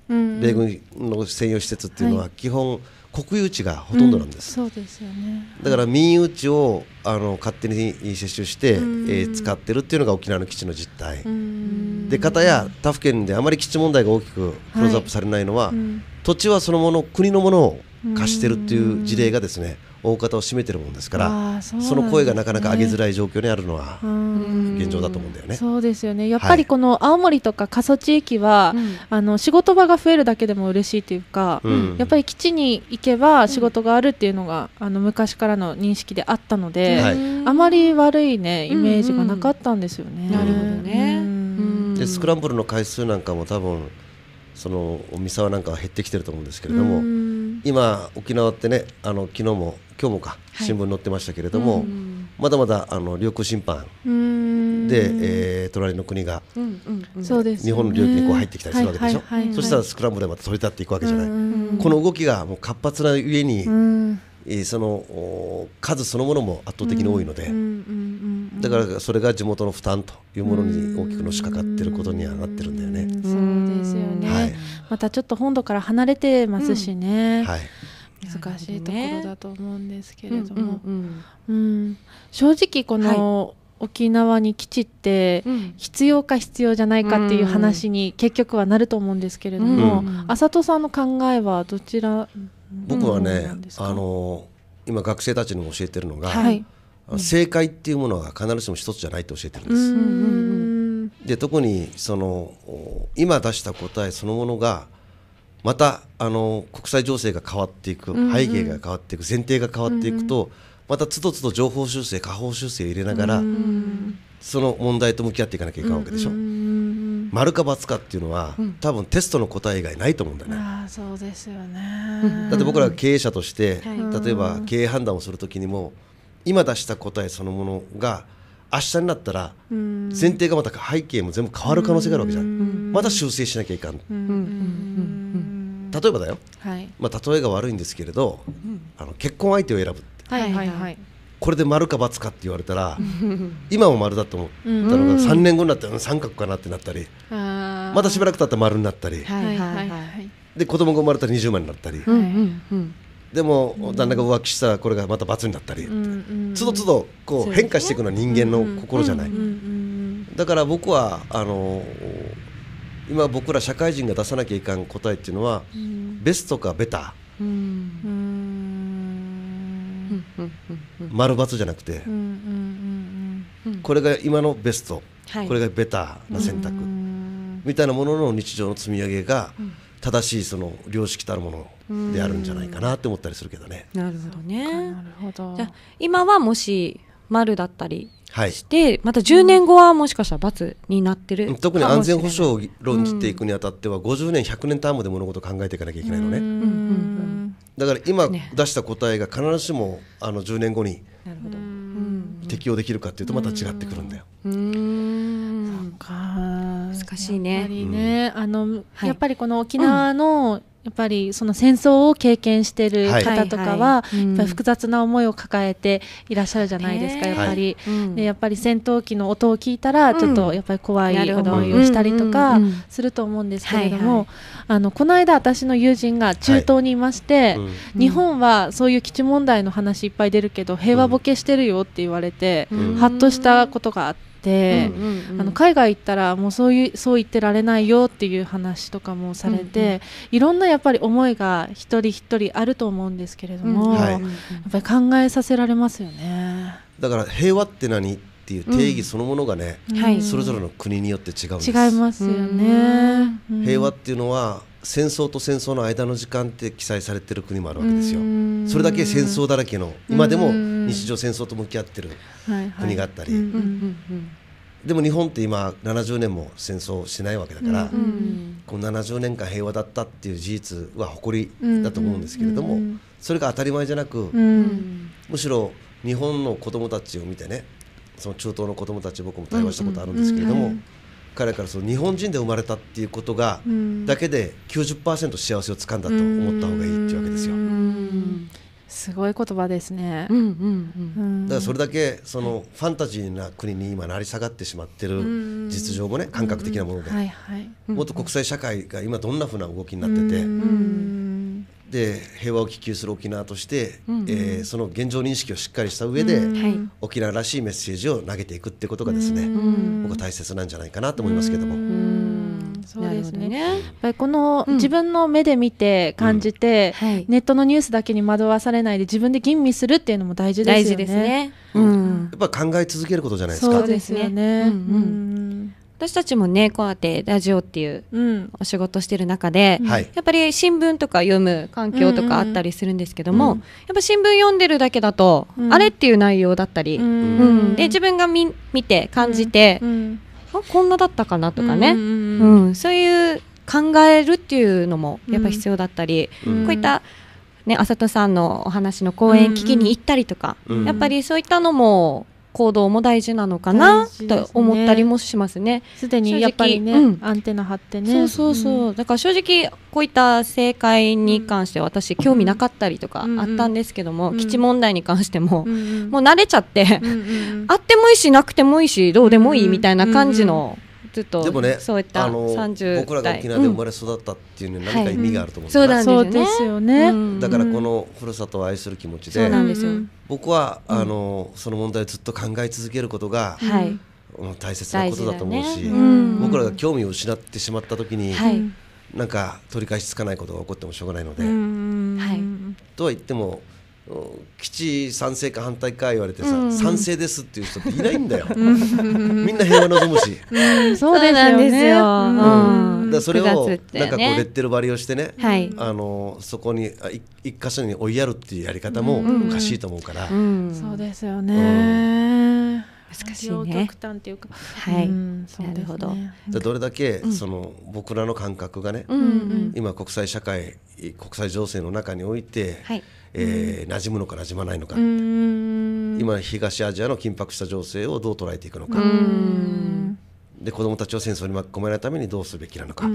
米軍の専用施設っていうのは基本、はい国有地がほとんどなんです、うん、そうですよねだから民有地をあの勝手に接種して、えー、使ってるっていうのが沖縄の基地の実態、で、かでや他府県であまり基地問題が大きくクローズアップされないのは、はい、土地はそのもの国のものを貸してるっていう事例がですね、大方を占めてるもんですからそ、ね,、の声がなかなか上げづらい状況にあるのは現状だと思うんだよね。うそうですよねやっぱりこの青森とか過疎地域は、はい、あの仕事場が増えるだけでも嬉しいというか、うん、やっぱり基地に行けば仕事があるっていうのが、あの昔からの認識であったので、はい、あまり悪いねイメージがなかったんですよね。うんうん、なるほどね、でスクランブルの回数なんかも多分その三沢なんかは減ってきてると思うんですけれども。今沖縄ってねあの昨日も今日もか、新聞に載ってましたけれども、まだまだあの領空侵犯で、えー、隣の国が、日本の領域にこう入ってきたりするわけでしょ、そしたらスクランブルでまた取り立っていくわけじゃない、この動きがもう活発なゆえに、えその数そのものも圧倒的に多いので、だからそれが地元の負担というものに大きくのしかかっていることにはなってるんだよね。そうですよね、はいまたちょっと本土から離れてますしね、うんはい、難しいところだと思うんですけれども、うんうん、正直この、沖縄に基地って必要か必要じゃないかっていう話に結局はなると思うんですけれども、あささんの考えはどちら僕はね、あの今学生たちにも教えてるのが、はい、正解っていうものは必ずしも一つじゃないって教えてるんです。で特にその今出した答えそのものがまたあの国際情勢が変わっていく背景が変わっていく前提が変わっていくとまたつどつど情報修正下方修正入れながらその問題と向き合っていかなきゃいかんわけでしょ。丸か×かっていうのは、うん、多分テストの答え以外ないと思うんだね。あそうですよねだって僕ら経営者として、はい、例えば経営判断をする時にも今出した答えそのものが明日になったら前提がまた背景も全部変わる可能性があるわけじゃんまた修正しなきゃいかん例えばだよ、はいまあ、例えが悪いんですけれど、あの結婚相手を選ぶって、はいはいはい、これで丸か×かって言われたら 今も丸だと思ったのが3年後になったら三角かなってなったりまたしばらく経ったら丸になったり、はいはいはい、で子供が生まれたら20万になったり。うんうんうんでも旦那が浮気したらこれがまた罰になったり、つどつどこう変化していくのは人間の心じゃない、だから僕はあの今僕ら社会人が出さなきゃいかん答えっていうのは、ベストかベター、丸×じゃなくて、これが今のベスト、これがベターな選択、みたいなものの日常の積み上げが正しいその良識たるものであるんじゃないかなって思ったりするけどね。なるほどね。なるほど。じゃ今はもし丸だったりして、はい、また10年後はもしかしたら罰になってる、特に安全保障を論じていくにあたっては、うん、50年100年単位で物事を考えていかなきゃいけないのね。だから今出した答えが必ずしもあの10年後に適用できるかっていうとまた違ってくるんだよ。うんそうか難しいね。ね、うん、あの、やっぱりこの沖縄のやっぱりその戦争を経験している方とかは、やっぱり複雑な思いを抱えていらっしゃるじゃないですか、やっぱり、でやっぱり戦闘機の音を聞いたらちょっとやっぱり怖い思いをしたりとかすると思うんですけれども、あのこの間私の友人が中東にいまして、日本はそういう基地問題の話いっぱい出るけど平和ボケしてるよって言われて、はっとしたことがあって。、うんうんうん、あの海外行ったらもうそういうそう言ってられないよっていう話とかもされて、うんうん、いろんなやっぱり思いが一人一人あると思うんですけれども、うんはい、やっぱり考えさせられますよね。だから平和って何っていう定義そのものがね、はい、それぞれの国によって違うんです違いますよね、平和っていうのは戦争と戦争の間の時間って記載されてる国もあるわけですよそれだけ戦争だらけの今でも日常戦争と向き合ってる国があったりでも日本って今70年も戦争しないわけだから、うんうん、この70年間平和だったっていう事実は誇りだと思うんですけれども、うんうん、それが当たり前じゃなく、うん、むしろ日本の子供たちを見てねその中東の子どもたち僕も対話したことあるんですけれども、彼からその日本人で生まれたっていうことが、だけで90%幸せをつかんだと思った方がいいっていうわけですよ。すごい言葉ですね。だからそれだけそのファンタジーな国に今成り下がってしまってる実情もね感覚的なもので、もっと国際社会が今どんなふうな動きになってて。で平和を希求する沖縄として、うんうん、えー、その現状認識をしっかりした上で、うんはい、沖縄らしいメッセージを投げていくってことがですね、うん僕は大切なんじゃないかなと思いますけども。そうですね、ね、やっぱりこの、うん、自分の目で見て感じて、うんはい、ネットのニュースだけに惑わされないで自分で吟味するっていうのも大事ですよね。ねうん、やっぱ考え続けることじゃないですか。そうですよね、うん私たちもねこうやってラジオっていうお仕事してる中で、うん、やっぱり新聞とか読む環境とかあったりするんですけども、うんやっぱ新聞読んでるだけだと、うん、あれっていう内容だったり、うん、で自分が見見て感じて、あこんなだったかなとかね、うんそういう考えるっていうのもやっぱ必要だったり、こういったねあさとさんのお話の講演聞きに行ったりとか、やっぱりそういったのも行動も大事なのかな、ね、と思ったりもしますね。すでにやっぱりね、うん、アンテナ張ってね。そうそうそう、うん、だから正直こういった正解に関して私興味なかったりとかあったんですけども、うん、基地問題に関しても、もう慣れちゃって あってもいいしなくてもいいしどうでもいいみたいな感じのずっとでもねそういった代僕らが沖縄で生まれ育ったっていうのに何か意味があると思うんです、はいうん、そうですよね、うん、だからこのふるさとを愛する気持ちで僕はあのその問題をずっと考え続けることが、はい大切なことだと思うし、ねうん、僕らが興味を失ってしまった時に、はい、なんか取り返しつかないことが起こってもしょうがないので。はい、とは言っても基地賛成か反対か言われてさ、うん、賛成ですっていう人っていないんだよみんな平和望むし、うん、そうですよね、うん、だそれをなんかこうレッテル張りをしてね、ねあのそこに一箇所に追いやるっていうやり方もおかしいと思うから、そうですよね、難しいね。極端っていうか、はい、うん、そう、ね、なるほど。どれだけ、その、うん、僕らの感覚がね、うんうん、今国際社会、国際情勢の中において、はい、えー、馴染むのか馴染まないのか今東アジアの緊迫した情勢をどう捉えていくのかで子どもたちを戦争に巻き込まれないためにどうすべきなのか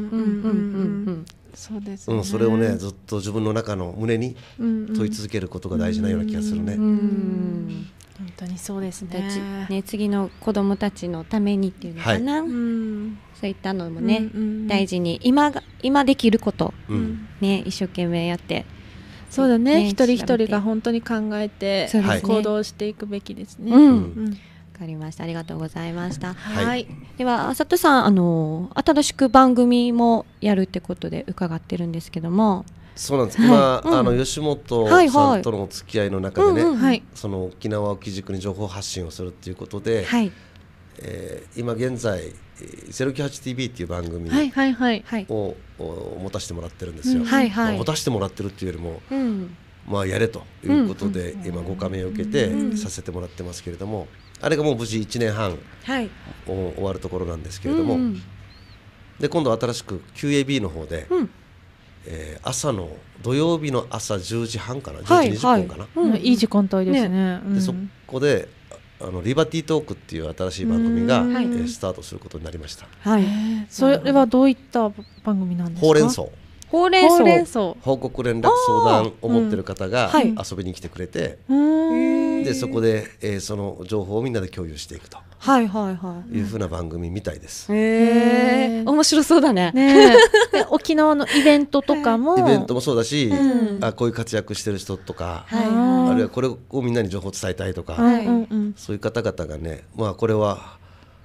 それをねずっと自分の中の胸に問い続けることが大事なような気がするね。本当にそうですねね次の子どもたちのためにっていうのかな、はい、そういったのもね、うんうん、大事に今今できること、うん、ね、一生懸命やってそうだね、ね、一人一人が本当に考えて、行動していくべきですね。わかりました。ありがとうございました。はい。はい、では、あささん、あの、新しく番組もやるってことで伺ってるんですけども。そうなんです。今、はいうん、あの吉本さんとの付き合いの中でね、はいその沖縄を基軸に情報発信をするっていうことで。はいえー、今現在「098TV」っていう番組を、はいはいはいをお持たせてもらってるんですよ、うんはいはいまあ、持たせてもらってるっていうよりも、うん、まあ、やれということで、うん、今ご加盟を受けてさせてもらってますけれども、あれがもう無事1年半、はい、終わるところなんですけれども、うんで今度新しく QAB の方で、うん、えー、朝の土曜日の朝10時半かな10時20分かな、はいはいうん、いい時間帯ですね。でそこであのリバティトークっていう新しい番組が、えい、スタートすることになりました。はい。それはどういった番組なんですか。ほうれん草。ほうれん草報告連絡相談を持ってる方が遊びに来てくれて、でそこで、えー、その情報をみんなで共有していくと。はいはいはい。いううな番組みたいです。へえ、面白そうだね。ね 沖縄のイベントとかも。イベントもそうだし、うん、あこういう活躍してる人とか、はい、あるいはこれをみんなに情報伝えたいとか、はい、そういう方々がね、まあこれは。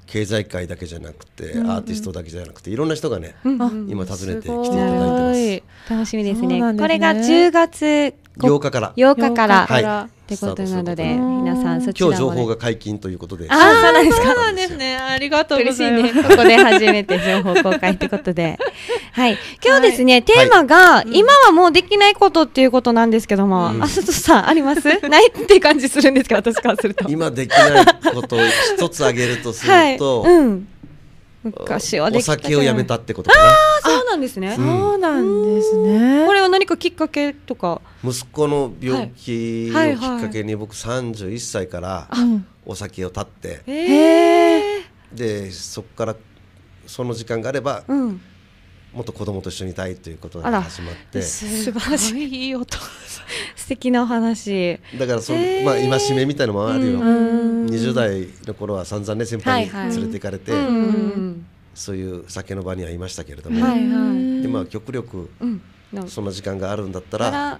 経済界だけじゃなくて、うんうん、アーティストだけじゃなくていろんな人がね、うんうん、今訪ねてきていただいてます楽しみですね、ね、これが10月8日から8日から、はい、ってことなので皆さんそちらも、今日情報が解禁ということであそうなんですかそうなんですねありがとうございます、ね、ここで初めて情報公開ってことで はい今日ですね、テーマが、今はもうできないことっていうことなんですけども、あそうっとさあります ないって感じするんですけど私からすると今できないことを一つ挙げるとすると、うん昔はお酒をやめたってことかなああそうなんですね、そうなんですねこれは何かきっかけとか息子の病気をきっかけに僕31歳からお酒を断ってでそこからその時間があれば、うん、もっと子供と一緒にいたいということが始まって素晴らしいいいお父さん的なお話だからそえー、まあ戒めみたいのもあるよ、うん、20代の頃は散々ね先輩に連れていかれて、はいはい、そういう酒の場にはいましたけれども、でまあ極力、そんな時間があるんだったら、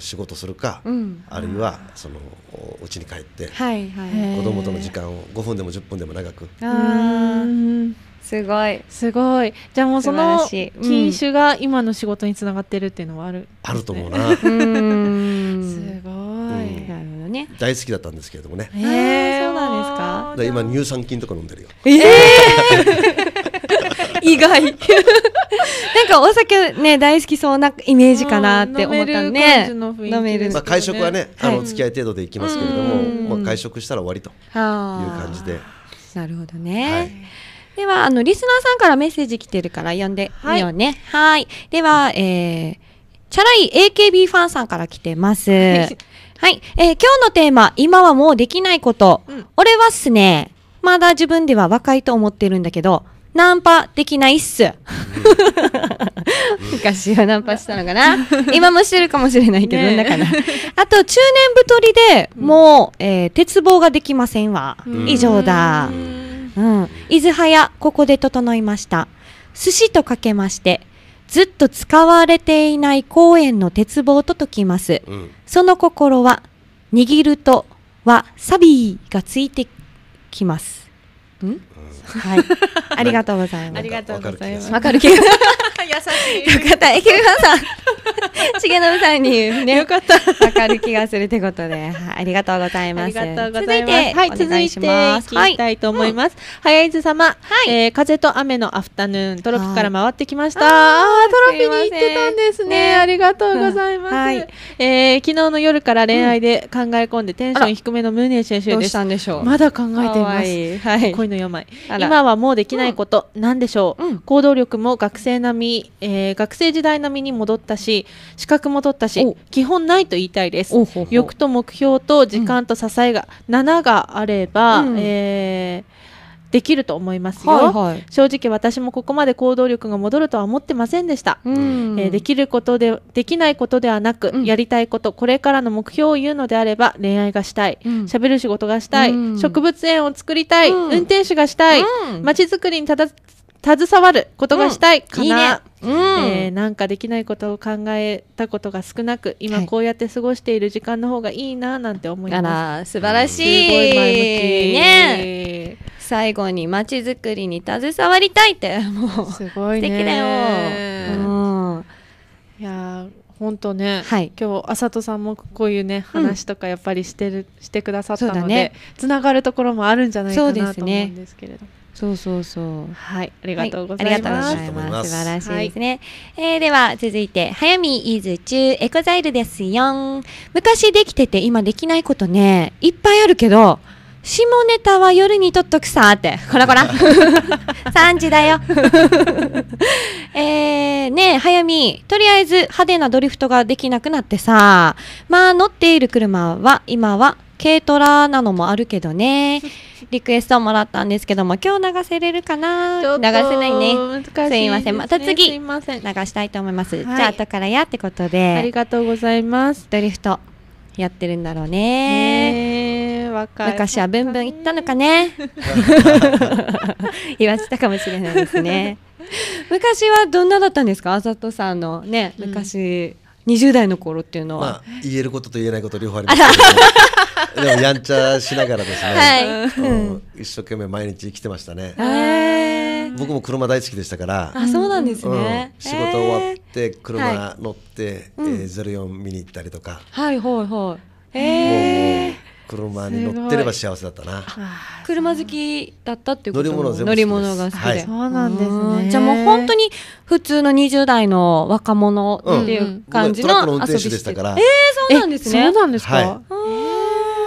仕事するか、うん、あるいはそのお家に帰って、はいはい、子供との時間を5分でも10分でも長く。すごいすごいじゃあもうその品種が今の仕事につながってるっていうのはある、ね、あると思うなすごい、なるほどね大好きだったんですけれどもねへえー、そうなんですか今乳酸菌とか飲んでるよええー、意外 なんかお酒ね大好きそうなイメージかなって思ったんで飲める、ね、まあ、会食はね、はい、あの付き合い程度でいきますけれども、まあ、会食したら終わりという感じでなるほどね、はいでは、あの、リスナーさんからメッセージ来てるから読んでみようね。はい。はいでは、えー、チャラい AKB ファンさんから来てます。はい。えー、今日のテーマ、今はもうできないこと。うん、俺はっすね、まだ自分では若いと思ってるんだけど、ナンパできないっす。昔はナンパしたのかな 今もしてるかもしれないけど、ね、だから。あと、中年太りでもう、うん、えー、鉄棒ができませんわ。以上だ。うん。伊豆早、ここで整いました。寿司とかけまして、ずっと使われていない公園の鉄棒と解きます。うん、その心は、握るとは、サビがついてきます。うん、はい。ありがとうございます。ありがとうございます。わかる気が。優しい。よかった。え、ケビさん。重信さんにね、よかった。わかる気がするってことで、ありがとうございます。続りがとうございます。はい、続いて聞きたいと思います。早いず様、はい、えー、風と雨のアフタヌーン、トロピから回ってきました。ああ、トロピに行ってたんですね。ありがとうございます。はい、えー、昨日の夜から恋愛で考え込んで、テンション低めのムーネー選手です。まだ考えています。はい、恋の病。今はもうできないこと、なんでしょう。行動力も学生並み、えー、学生時代並みに戻ったし、資格も取ったし基本ないと言いたいです欲と目標と時間と支えが、うん、7があれば、うん、えーできると思いますよ、はいはい、正直私もここまで行動力が戻るとは思ってませんでした、えー、できることでできないことではなく、うん、やりたいことこれからの目標を言うのであれば恋愛がしたい喋、うん、る仕事がしたい、植物園を作りたい、運転手がしたいまち、づくりにただ携わることがしたいかな、いいねうん、えー、なんかできないことを考えたことが少なく今こうやって過ごしている時間の方がいいななんて思います、はい、あら素晴らしいね最後に街づくりに携わりたいってもうすごいね素敵だよ、うん、いや本当ね、はい、今日あさとさんもこういうね話とかやっぱりしてる、うん、してくださったので、ね、つながるところもあるんじゃないかなと思うんですけれども。そうそうそう。はい、ありがとうございます。はい、ます素晴らしいですね。はい、えー、では続いて早見イズ中エコザイルですよ。昔できてて今できないことね、いっぱいあるけど。下ネタは夜にとっとくさって、こらこら。3 時だよ。ねえ、早見、とりあえず派手なドリフトができなくなってさ、まあ乗っている車は今は軽トラなのもあるけどね、リクエストもらったんですけども、今日流せれるかな流せないね。難しいす、ね、すいません。また次、流したいと思います。はい、じゃあ後からやってことで。ありがとうございます。ドリフト、やってるんだろうね。昔はブンブン行ったのかね。言わせたかもしれないですね。昔はどんなだったんですかあさとさんのね昔、うん、20代の頃っていうのは、まあ、言えることと言えないこと両方ありますけど でもやんちゃしながらですね、はいうん、一生懸命毎日生きてましたね、僕も車大好きでしたからあそうなんですね、うん、仕事終わって車乗って、はいえー、04見に行ったりとか、はいはいはいええ車に乗ってれば幸せだったな車好きだったっていうこと乗り物が好きで、はい、そうなんですねじゃあもう本当に普通の20代の若者っていう感じの遊び、うん、トラックの運転手でしたからえー、そうなんですねそうなんですか、はい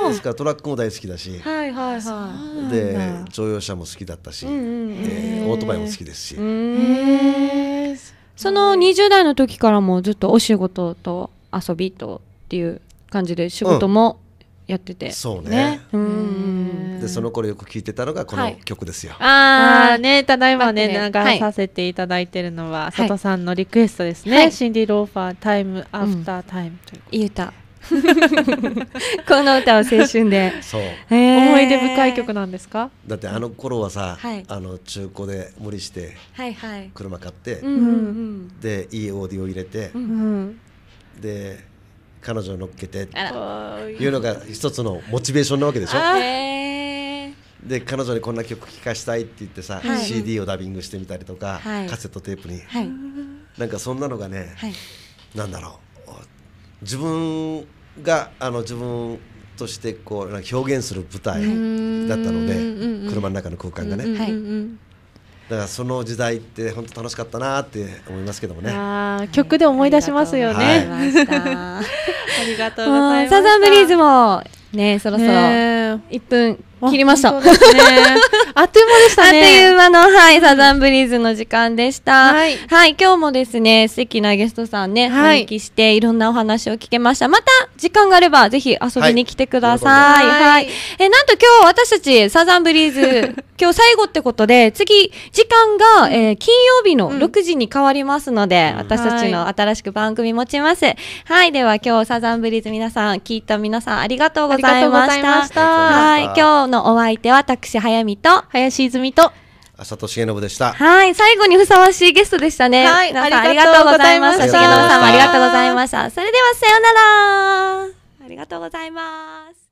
ですからトラックも大好きだし、はいはいはい、で乗用車も好きだったし、うんうんえー、オートバイも好きですしその20代の時からもずっとお仕事と遊びとっていう感じで仕事もやっててそうね、ね、うんでその頃よく聴いてたのがこの曲ですよ、はい、ああねただいまね流させていただいてるのは、佐藤さんのリクエストですね、はい、シンディ・ローファー「タイム・アフター・タイム」という、うん、いい歌 この歌は青春でそう、えー、思い出深い曲なんですかだってあの頃はさ、はい、あの中古で無理して車買って、はいはい、でいいオーディオ入れて、うん、で彼女乗っけてっていうのが一つのモチベーションなわけでしょ。で彼女にこんな曲聴かしたいって言ってさ、はい、CD をダビングしてみたりとか、はい、カセットテープに、はい、なんかそんなのがね、はい、なんだろう自分があの自分としてこう表現する舞台だったので車の中の空間がね、だからその時代って本当楽しかったなって思いますけどもね。曲で思い出しますよね。ありがとうございます。サザンブリーズもねそろそろ一分切りました。ね、あっという間でしたね。あっという間の、はい、サザンブリーズの時間でした。はい、はい、今日もですね、素敵なゲストさんね、はい、おきして、いろんなお話を聞けました。また、時間があれば、ぜひ遊びに来てください。はい。はい、え、なんと今日、私たち、サザンブリーズ、今日最後ってことで、次、時間が、えー、金曜日の6時に変わりますので、うん、私たちの新しく番組持ちます。はい、はい、では今日、サザンブリーズ皆さん、聞いた皆さん、ありがとうございました。いしたはい、今日のお相手は私、早見と、林泉と、浅戸重信でした。はい。最後にふさわしいゲストでしたね。はい。ありがとうございました。重信さんもありがとうございました。それでは、さようなら。ありがとうございます。